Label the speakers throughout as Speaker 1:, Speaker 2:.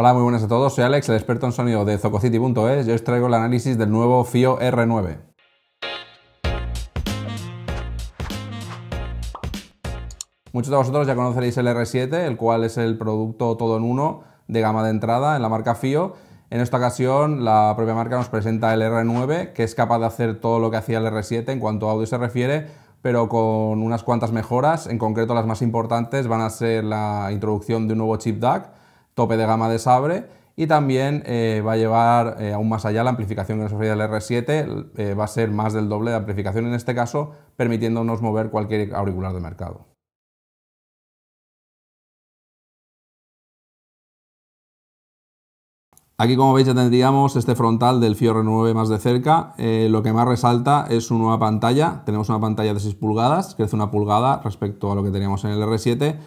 Speaker 1: Hola, muy buenas a todos. Soy Alex, el experto en sonido de Zococity.es Yo os traigo el análisis del nuevo FIO R9. Muchos de vosotros ya conoceréis el R7, el cual es el producto todo en uno de gama de entrada en la marca FIO. En esta ocasión, la propia marca nos presenta el R9, que es capaz de hacer todo lo que hacía el R7 en cuanto a audio se refiere, pero con unas cuantas mejoras. En concreto, las más importantes van a ser la introducción de un nuevo chip DAC tope de gama de Sabre y también eh, va a llevar eh, aún más allá la amplificación que nos ofrece el R7, eh, va a ser más del doble de amplificación en este caso, permitiéndonos mover cualquier auricular de mercado. Aquí como veis ya tendríamos este frontal del Fior 9 más de cerca. lo que más resalta es su nueva pantalla. Tenemos una pantalla de 6 pulgadas, crece una pulgada respecto a lo que teníamos en el R7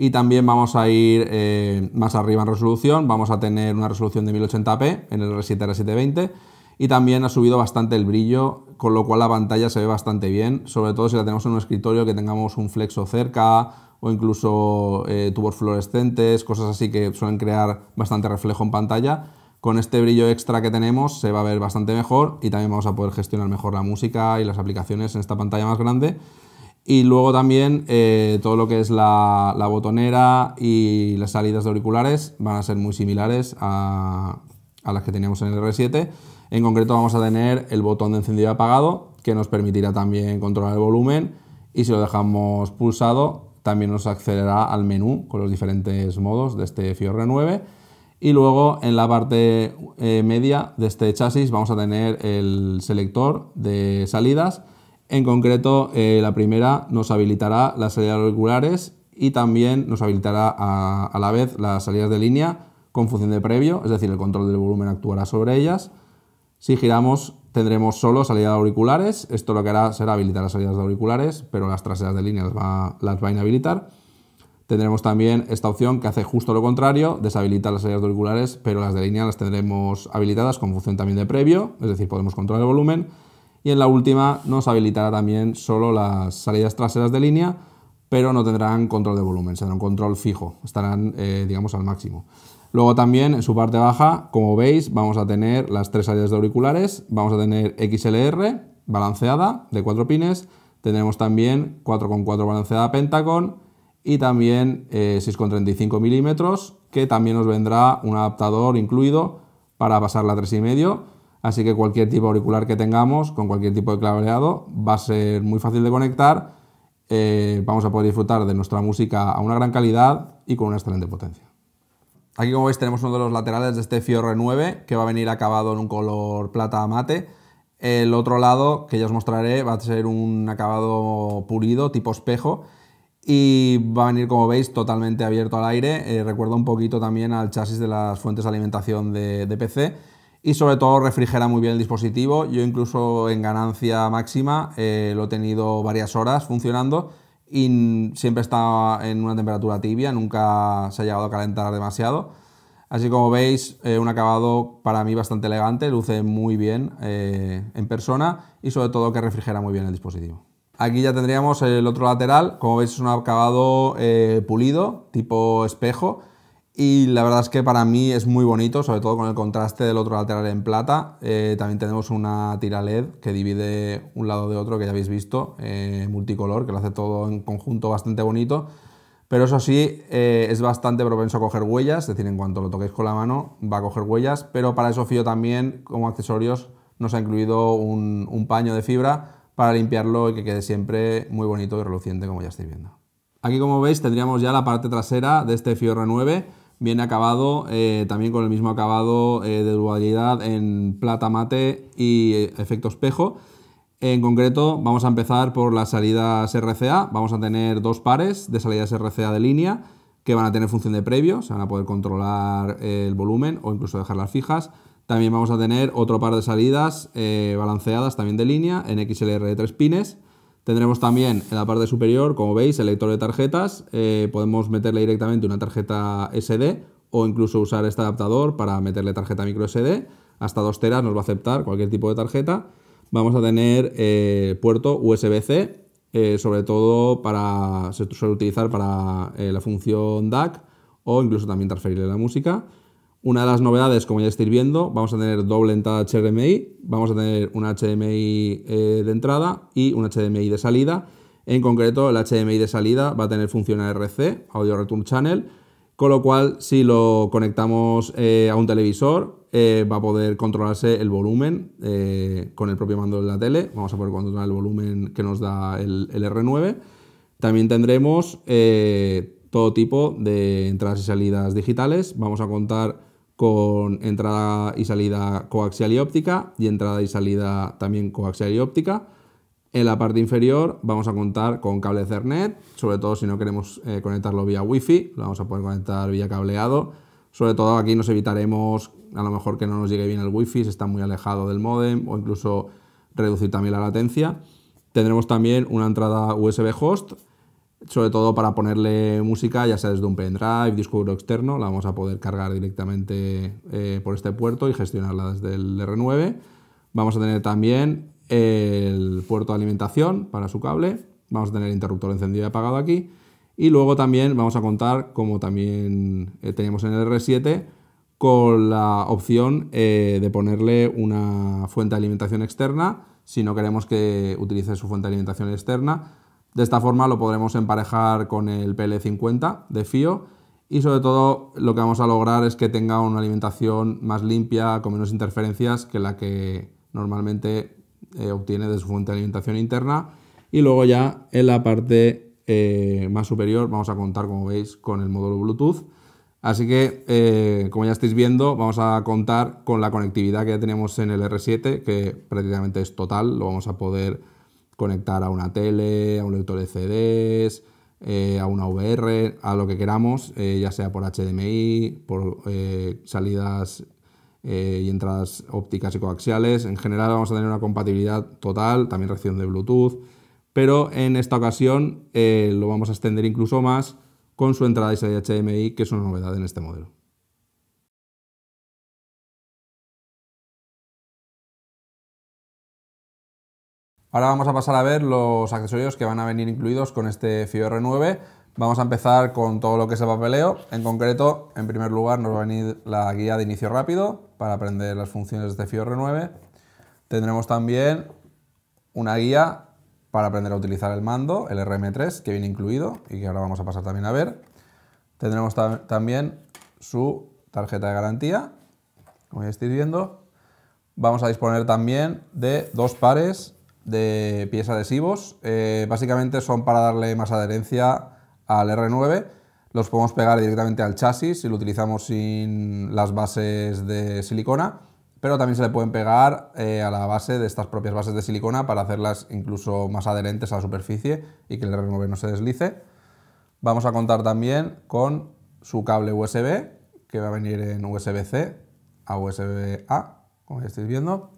Speaker 1: y también vamos a ir eh, más arriba en resolución, vamos a tener una resolución de 1080p en el R7 R720 y también ha subido bastante el brillo, con lo cual la pantalla se ve bastante bien, sobre todo si la tenemos en un escritorio que tengamos un flexo cerca o incluso eh, tubos fluorescentes, cosas así que suelen crear bastante reflejo en pantalla. Con este brillo extra que tenemos se va a ver bastante mejor y también vamos a poder gestionar mejor la música y las aplicaciones en esta pantalla más grande. Y luego también eh, todo lo que es la, botonera y las salidas de auriculares van a ser muy similares a, las que teníamos en el R7. En concreto vamos a tener el botón de encendido y apagado que nos permitirá también controlar el volumen y si lo dejamos pulsado también nos accederá al menú con los diferentes modos de este r 9. Y luego en la parte eh, media de este chasis vamos a tener el selector de salidas en concreto, eh, la primera nos habilitará las salidas auriculares y también nos habilitará a, la vez las salidas de línea con función de previo, es decir, el control del volumen actuará sobre ellas. Si giramos tendremos solo salidas auriculares, esto lo que hará será habilitar las salidas de auriculares, pero las traseras de línea las va, a inhabilitar. Tendremos también esta opción que hace justo lo contrario, deshabilitar las salidas auriculares, pero las de línea las tendremos habilitadas con función también de previo, es decir, podemos controlar el volumen. Y en la última nos habilitará también solo las salidas traseras de línea, pero no tendrán control de volumen, será un control fijo, estarán, eh, digamos, al máximo. Luego también en su parte baja, como veis, vamos a tener las tres salidas de auriculares, vamos a tener XLR balanceada de 4 pines, tendremos también 4.4 balanceada Pentacon y también 6.35 eh, milímetros, que también nos vendrá un adaptador incluido para pasar la 3.5 así que cualquier tipo de auricular que tengamos con cualquier tipo de cableado va a ser muy fácil de conectar, eh, vamos a poder disfrutar de nuestra música a una gran calidad y con una excelente potencia. Aquí como veis tenemos uno de los laterales de este Fior 9 que va a venir acabado en un color plata mate. El otro lado que ya os mostraré va a ser un acabado pulido tipo espejo y va a venir como veis totalmente abierto al aire. Eh, recuerda un poquito también al chasis de las fuentes de alimentación de PC y sobre todo refrigera muy bien el dispositivo. Yo incluso en ganancia máxima eh, lo he tenido varias horas funcionando y siempre está en una temperatura tibia, nunca se ha llegado a calentar demasiado. Así como veis, eh, un acabado para mí bastante elegante, luce muy bien eh, en persona y sobre todo que refrigera muy bien el dispositivo. Aquí ya tendríamos el otro lateral, como veis es un acabado pulido, tipo espejo, y la verdad es que para mí es muy bonito, sobre todo con el contraste del otro lateral en plata. Eh, también tenemos una tira LED que divide un lado de otro, que ya habéis visto, eh, multicolor, que lo hace todo en conjunto bastante bonito. Pero eso sí, eh, es bastante propenso a coger huellas, es decir, en cuanto lo toquéis con la mano va a coger huellas, pero para eso FIO también, como accesorios, nos ha incluido un, paño de fibra para limpiarlo y que quede siempre muy bonito y reluciente como ya estáis viendo. Aquí como veis tendríamos ya la parte trasera de este FIO R9, Viene acabado eh, también con el mismo acabado eh, de dualidad en plata mate y eh, efecto espejo. En concreto, vamos a empezar por las salidas RCA. Vamos a tener dos pares de salidas RCA de línea que van a tener función de previo, se van a poder controlar el volumen o incluso dejarlas fijas. También vamos a tener otro par de salidas balanceadas también de línea en XLR de tres pines Tendremos también en la parte superior, como veis, el lector de tarjetas. Eh, podemos meterle directamente una tarjeta SD o incluso usar este adaptador para meterle tarjeta micro SD. Hasta 2 teras nos va a aceptar cualquier tipo de tarjeta. Vamos a tener eh, puerto USB-C, eh, sobre todo para, se suele utilizar para la función DAC o incluso también transferirle la música. Una de las novedades, como ya estáis viendo, vamos a tener doble entrada HDMI, vamos a tener una HDMI eh, de entrada y una HDMI de salida. En concreto, el HDMI de salida va a tener función ARC, Audio Return Channel, con lo cual si lo conectamos eh, a un televisor eh, va a poder controlarse el volumen con el propio mando de la tele, vamos a poder controlar el volumen que nos da el, el R9. También tendremos todo tipo de entradas y salidas digitales, vamos a contar con entrada y salida coaxial y óptica y entrada y salida también coaxial y óptica. En la parte inferior vamos a contar con cable Ethernet, sobre todo si no queremos eh, conectarlo vía wifi, lo vamos a poder conectar vía cableado. Sobre todo aquí nos evitaremos a lo mejor que no nos llegue bien el wifi, fi si está muy alejado del modem o incluso reducir también la latencia. Tendremos también una entrada USB host sobre todo para ponerle música, ya sea desde un pendrive, disco duro externo, la vamos a poder cargar directamente eh, por este puerto y gestionarla desde el R9. Vamos a tener también el puerto de alimentación para su cable, vamos a tener el interruptor encendido y apagado aquí, y luego también vamos a contar, como también eh, tenemos en el R7, con la opción eh, de ponerle una fuente de alimentación externa, si no queremos que utilice su fuente de alimentación externa, de esta forma lo podremos emparejar con el PL50 de FIO y sobre todo lo que vamos a lograr es que tenga una alimentación más limpia, con menos interferencias que la que normalmente eh, obtiene de su fuente de alimentación interna. Y luego ya en la parte eh, más superior vamos a contar, como veis, con el módulo Bluetooth. Así que, eh, como ya estáis viendo, vamos a contar con la conectividad que tenemos en el R7, que prácticamente es total, lo vamos a poder conectar a una tele, a un lector de CDs, eh, a una VR, a lo que queramos, eh, ya sea por HDMI, por eh, salidas y entradas ópticas y coaxiales. En general vamos a tener una compatibilidad total, también reacción de Bluetooth, pero en esta ocasión lo vamos a extender incluso más con su entrada y salida HDMI, que es una novedad en este modelo. Ahora vamos a pasar a ver los accesorios que van a venir incluidos con este FIO R9. Vamos a empezar con todo lo que es el papeleo. En concreto, en primer lugar nos va a venir la guía de inicio rápido para aprender las funciones de este FIO R9. Tendremos también una guía para aprender a utilizar el mando, el RM3, que viene incluido y que ahora vamos a pasar también a ver. Tendremos también su tarjeta de garantía, como ya estáis viendo. Vamos a disponer también de dos pares de pies adhesivos. Eh, básicamente son para darle más adherencia al R9. Los podemos pegar directamente al chasis si lo utilizamos sin las bases de silicona, pero también se le pueden pegar eh, a la base de estas propias bases de silicona para hacerlas incluso más adherentes a la superficie y que el R9 no se deslice. Vamos a contar también con su cable USB, que va a venir en USB-C a USB-A, como ya estáis viendo.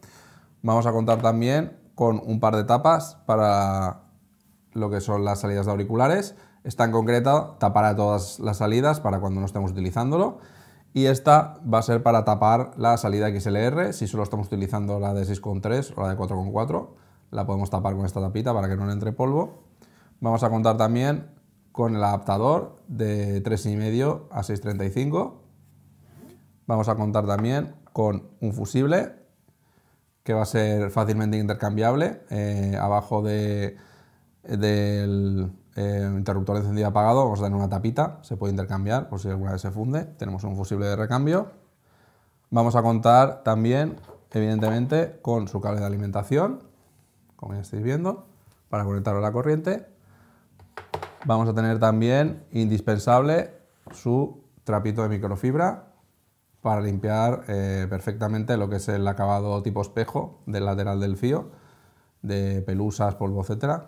Speaker 1: Vamos a contar también con un par de tapas para lo que son las salidas de auriculares. Esta en concreto tapará todas las salidas para cuando no estemos utilizándolo. Y esta va a ser para tapar la salida XLR, si solo estamos utilizando la de 6.3 o la de 4.4, la podemos tapar con esta tapita para que no le entre polvo. Vamos a contar también con el adaptador de 3,5 a 6.35. Vamos a contar también con un fusible que va a ser fácilmente intercambiable. Eh, abajo del eh, interruptor encendido apagado vamos a tener una tapita, se puede intercambiar por si alguna vez se funde. Tenemos un fusible de recambio. Vamos a contar también, evidentemente, con su cable de alimentación, como ya estáis viendo, para conectarlo a la corriente. Vamos a tener también, indispensable, su trapito de microfibra para limpiar eh, perfectamente lo que es el acabado tipo espejo del lateral del fío, de pelusas, polvo, etc.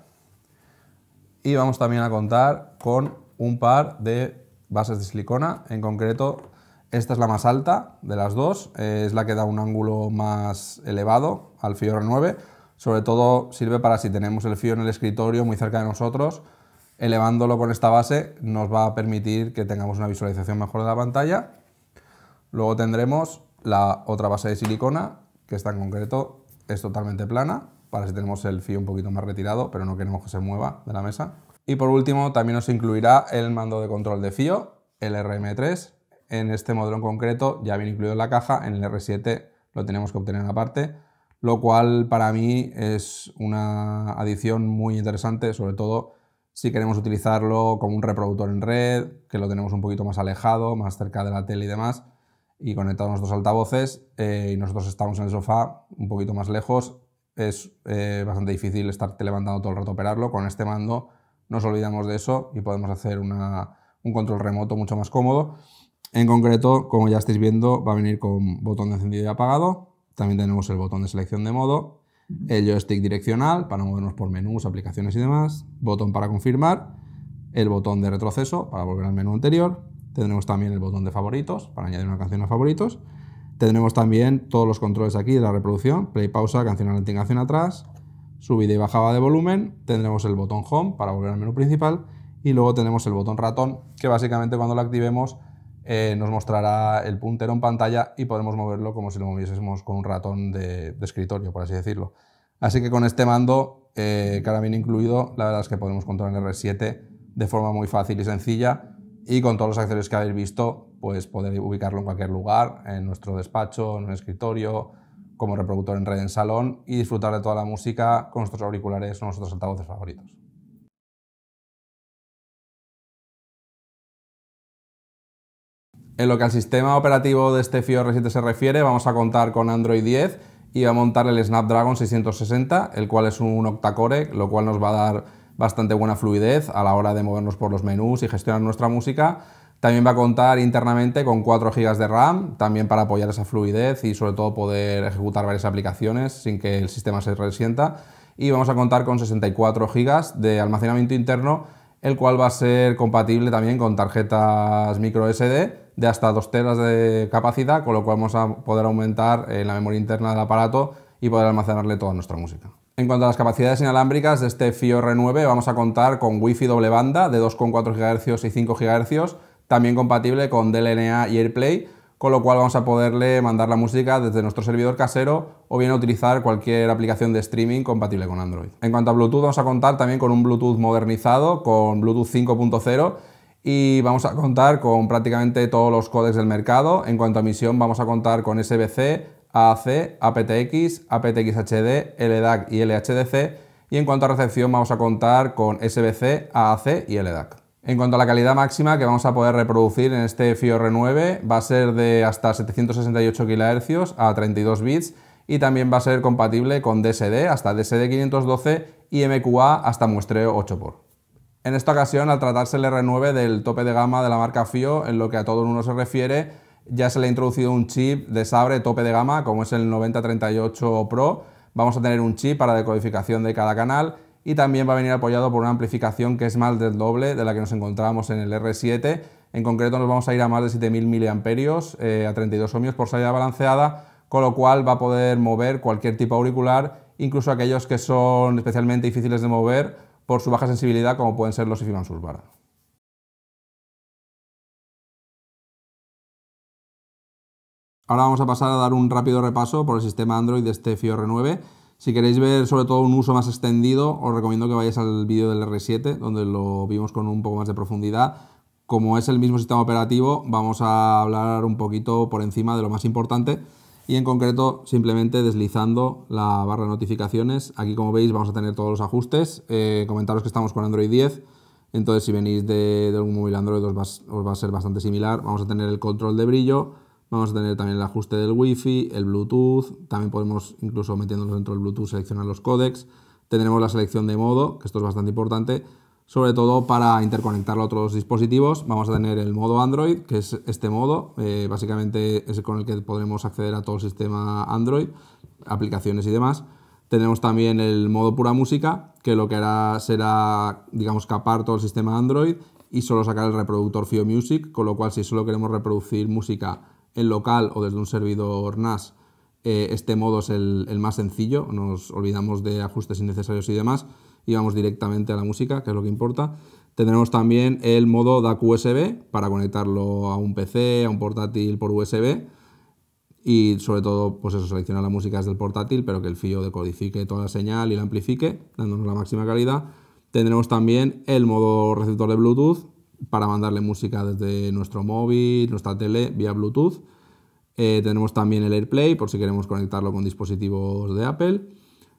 Speaker 1: Y vamos también a contar con un par de bases de silicona, en concreto esta es la más alta de las dos, eh, es la que da un ángulo más elevado al fío R9, sobre todo sirve para si tenemos el fío en el escritorio muy cerca de nosotros, elevándolo con esta base nos va a permitir que tengamos una visualización mejor de la pantalla Luego tendremos la otra base de silicona, que está en concreto es totalmente plana, para si tenemos el fio un poquito más retirado, pero no queremos que se mueva de la mesa. Y por último, también nos incluirá el mando de control de fio, el RM3. En este modelo en concreto ya viene incluido en la caja, en el R7 lo tenemos que obtener aparte, lo cual para mí es una adición muy interesante, sobre todo si queremos utilizarlo como un reproductor en red, que lo tenemos un poquito más alejado, más cerca de la tele y demás, y conectamos dos altavoces eh, y nosotros estamos en el sofá un poquito más lejos. Es eh, bastante difícil estarte levantando todo el rato operarlo. Con este mando nos olvidamos de eso y podemos hacer un control remoto mucho más cómodo. En concreto, como ya estáis viendo, va a venir con botón de encendido y apagado. También tenemos el botón de selección de modo, el joystick direccional para movernos por menús, aplicaciones y demás, botón para confirmar, el botón de retroceso para volver al menú anterior, Tendremos también el botón de favoritos para añadir una canción a favoritos. Tendremos también todos los controles aquí de la reproducción, play, pausa, canción y canción atrás, subida y bajada de volumen. Tendremos el botón home para volver al menú principal y luego tenemos el botón ratón que básicamente cuando lo activemos eh, nos mostrará el puntero en pantalla y podremos moverlo como si lo moviésemos con un ratón de, escritorio, por así decirlo. Así que con este mando, eh, carabin incluido, la verdad es que podemos controlar el R7 de forma muy fácil y sencilla y con todos los accesorios que habéis visto, pues poder ubicarlo en cualquier lugar, en nuestro despacho, en un escritorio, como reproductor en red en salón y disfrutar de toda la música con nuestros auriculares o nuestros altavoces favoritos. En lo que al sistema operativo de este FIO 7 se refiere, vamos a contar con Android 10 y va a montar el Snapdragon 660, el cual es un octacore, lo cual nos va a dar bastante buena fluidez a la hora de movernos por los menús y gestionar nuestra música. También va a contar internamente con 4 GB de RAM, también para apoyar esa fluidez y sobre todo poder ejecutar varias aplicaciones sin que el sistema se resienta. Y vamos a contar con 64 GB de almacenamiento interno, el cual va a ser compatible también con tarjetas micro SD de hasta 2 TB de capacidad, con lo cual vamos a poder aumentar eh, la memoria interna del aparato y poder almacenarle toda nuestra música. En cuanto a las capacidades inalámbricas de este FIO R9, vamos a contar con Wi-Fi doble banda de 2,4 GHz y 5 GHz, también compatible con DLNA y AirPlay, con lo cual vamos a poderle mandar la música desde nuestro servidor casero o bien utilizar cualquier aplicación de streaming compatible con Android. En cuanto a Bluetooth, vamos a contar también con un Bluetooth modernizado, con Bluetooth 5.0 y vamos a contar con prácticamente todos los códecs del mercado. En cuanto a emisión, vamos a contar con SBC, AAC, aptX, aptX HD, LDAC y LHDC y en cuanto a recepción vamos a contar con SBC, AAC y LDAC. En cuanto a la calidad máxima que vamos a poder reproducir en este Fio r 9 va a ser de hasta 768 kHz a 32 bits y también va a ser compatible con DSD hasta DSD 512 y MQA hasta muestreo 8x. En esta ocasión, al tratarse el R9 del tope de gama de la marca FIO, en lo que a todo el uno se refiere, ya se le ha introducido un chip de Sabre tope de gama, como es el 9038 Pro. Vamos a tener un chip para decodificación de cada canal y también va a venir apoyado por una amplificación que es más del doble de la que nos encontrábamos en el R7. En concreto nos vamos a ir a más de 7000 miliamperios eh, a 32 ohmios por salida balanceada, con lo cual va a poder mover cualquier tipo auricular, incluso aquellos que son especialmente difíciles de mover por su baja sensibilidad, como pueden ser los IfiMan var. Ahora vamos a pasar a dar un rápido repaso por el sistema Android de este r 9. Si queréis ver sobre todo un uso más extendido, os recomiendo que vayáis al vídeo del R7, donde lo vimos con un poco más de profundidad. Como es el mismo sistema operativo, vamos a hablar un poquito por encima de lo más importante y en concreto simplemente deslizando la barra de notificaciones. Aquí como veis vamos a tener todos los ajustes. Eh, comentaros que estamos con Android 10, entonces si venís de, algún móvil Android os va a ser bastante similar. Vamos a tener el control de brillo, Vamos a tener también el ajuste del Wi-Fi, el Bluetooth, también podemos incluso metiéndonos dentro del Bluetooth seleccionar los códecs. Tendremos la selección de modo, que esto es bastante importante, sobre todo para interconectarlo a otros dispositivos. Vamos a tener el modo Android, que es este modo, eh, básicamente es con el que podremos acceder a todo el sistema Android, aplicaciones y demás. Tenemos también el modo pura música, que lo que hará será, digamos, capar todo el sistema Android y solo sacar el reproductor FIO Music, con lo cual si solo queremos reproducir música en local o desde un servidor NAS, eh, este modo es el, el, más sencillo, nos olvidamos de ajustes innecesarios y demás, y vamos directamente a la música, que es lo que importa. Tendremos también el modo DAC USB para conectarlo a un PC, a un portátil por USB, y sobre todo, pues eso, seleccionar la música desde el portátil, pero que el FIO decodifique toda la señal y la amplifique, dándonos la máxima calidad. Tendremos también el modo receptor de Bluetooth, para mandarle música desde nuestro móvil, nuestra tele, vía Bluetooth. Eh, tenemos también el AirPlay por si queremos conectarlo con dispositivos de Apple.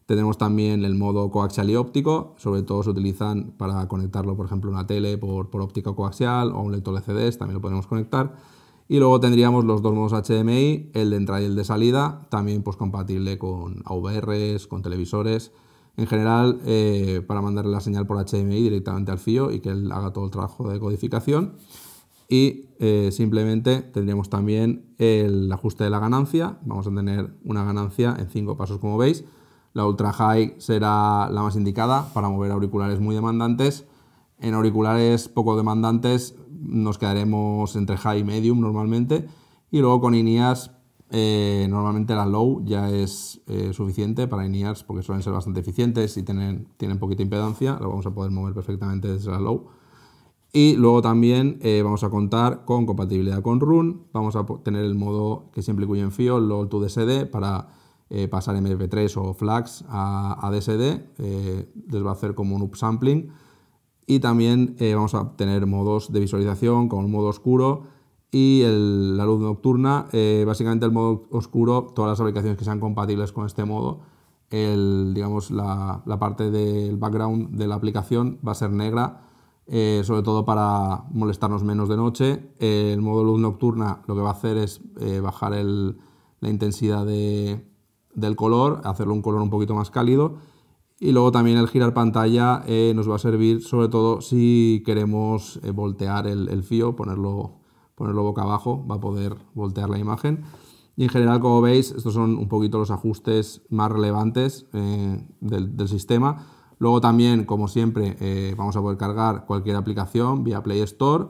Speaker 1: Tenemos también el modo coaxial y óptico, sobre todo se utilizan para conectarlo, por ejemplo, una tele por, óptica coaxial o un lector de también lo podemos conectar. Y luego tendríamos los dos modos HDMI, el de entrada y el de salida, también pues, compatible con AVRs, con televisores, en general eh, para mandarle la señal por HDMI directamente al fío y que él haga todo el trabajo de codificación. Y eh, simplemente tendremos también el ajuste de la ganancia. Vamos a tener una ganancia en cinco pasos como veis. La Ultra High será la más indicada para mover auriculares muy demandantes. En auriculares poco demandantes nos quedaremos entre High y Medium normalmente. Y luego con INIAS eh, normalmente la low ya es eh, suficiente para INEARS porque suelen ser bastante eficientes y tienen, poquita impedancia, lo vamos a poder mover perfectamente desde la low. Y luego también eh, vamos a contar con compatibilidad con Run, vamos a tener el modo que siempre incluye en FIO, low to DSD, para pasar MP3 o flags a, a DSD, les va a hacer como un upsampling. Y también vamos a tener modos de visualización con el modo oscuro, y la luz nocturna, eh, básicamente el modo oscuro, todas las aplicaciones que sean compatibles con este modo, el, digamos, la, parte del background de la aplicación va a ser negra, eh, sobre todo para molestarnos menos de noche. el modo luz nocturna lo que va a hacer es eh, bajar la intensidad del color, hacerlo un color un poquito más cálido. Y luego también el girar pantalla nos va a servir sobre todo si queremos voltear el, el, fío, ponerlo ponerlo boca abajo, va a poder voltear la imagen. Y en general, como veis, estos son un poquito los ajustes más relevantes eh, del, sistema. Luego también, como siempre, eh, vamos a poder cargar cualquier aplicación vía Play Store.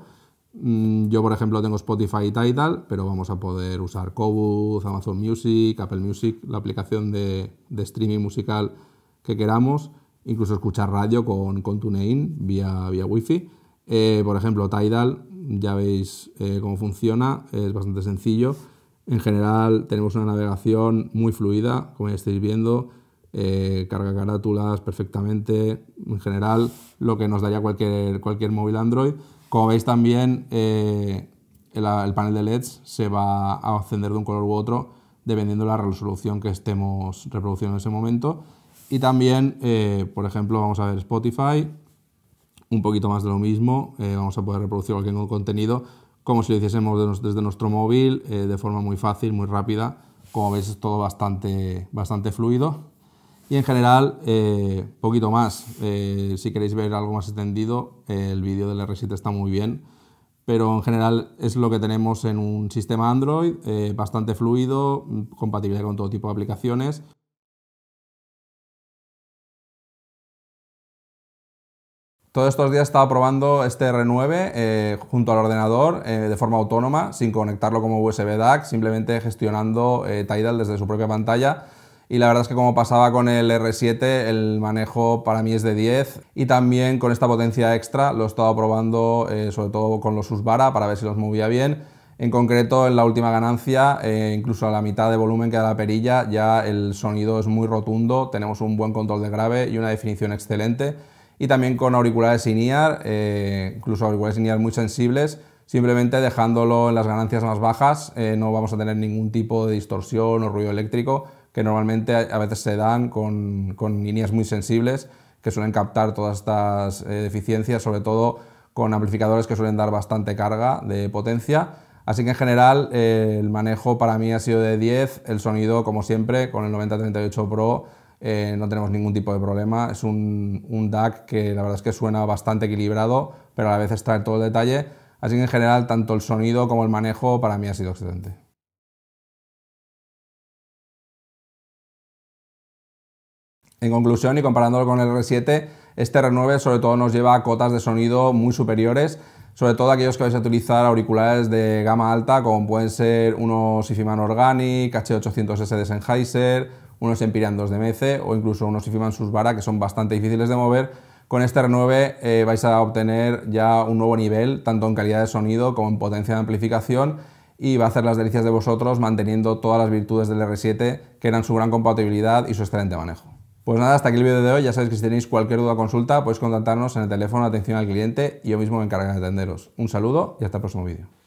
Speaker 1: Mm, yo, por ejemplo, tengo Spotify y Tidal, pero vamos a poder usar kobo Amazon Music, Apple Music, la aplicación de, streaming musical que queramos, incluso escuchar radio con, con TuneIn vía, vía Wi-Fi. Eh, por ejemplo, Tidal ya veis eh, cómo funciona, es bastante sencillo. En general tenemos una navegación muy fluida, como ya estáis viendo, eh, carga carátulas perfectamente, en general lo que nos daría cualquier, cualquier móvil Android. Como veis también eh, el, panel de LEDs se va a ascender de un color u otro dependiendo de la resolución que estemos reproduciendo en ese momento. Y también, por ejemplo, vamos a ver Spotify, un poquito más de lo mismo, eh, vamos a poder reproducir cualquier contenido como si lo hiciésemos desde nuestro móvil, eh, de forma muy fácil, muy rápida. Como veis es todo bastante, bastante fluido. Y en general, eh, poquito más. Eh, si queréis ver algo más extendido, el vídeo del R7 está muy bien. Pero en general es lo que tenemos en un sistema Android, bastante fluido, mm, compatible con todo tipo de aplicaciones. Todos estos días estaba probando este R9 eh, junto al ordenador eh, de forma autónoma, sin conectarlo como USB DAC, simplemente gestionando eh, Tidal desde su propia pantalla. Y la verdad es que como pasaba con el R7, el manejo para mí es de 10. Y también con esta potencia extra lo he estado probando sobre todo con los usbara para ver si los movía bien. En concreto, en la última ganancia, incluso a la mitad de volumen que da la perilla, ya el sonido es muy rotundo, tenemos un buen control de grave y una definición excelente y también con auriculares in-ear, eh, incluso auriculares in-ear muy sensibles, simplemente dejándolo en las ganancias más bajas, eh, no vamos a tener ningún tipo de distorsión o ruido eléctrico que normalmente a veces se dan con, con líneas muy sensibles que suelen captar todas estas eh, deficiencias, sobre todo con amplificadores que suelen dar bastante carga de potencia. Así que en general el manejo para mí ha sido de 10, el sonido como siempre con el 9038 Pro eh, no tenemos ningún tipo de problema. Es un, DAC que la verdad es que suena bastante equilibrado, pero a la vez extrae todo el detalle. Así que en general, tanto el sonido como el manejo para mí ha sido excelente. En conclusión y comparándolo con el R7, este R9 sobre todo nos lleva a cotas de sonido muy superiores sobre todo aquellos que vais a utilizar auriculares de gama alta, como pueden ser unos Ifiman Organic, H800S de Sennheiser, unos Empyrean de Mece o incluso unos Ifiman Susvara, que son bastante difíciles de mover. Con este R9 eh, vais a obtener ya un nuevo nivel, tanto en calidad de sonido como en potencia de amplificación, y va a hacer las delicias de vosotros manteniendo todas las virtudes del R7, que eran su gran compatibilidad y su excelente manejo. Pues nada, hasta aquí el vídeo de hoy. Ya sabéis que si tenéis cualquier duda o consulta, podéis contactarnos en el teléfono atención al cliente y yo mismo me encargo de atenderos. Un saludo y hasta el próximo vídeo.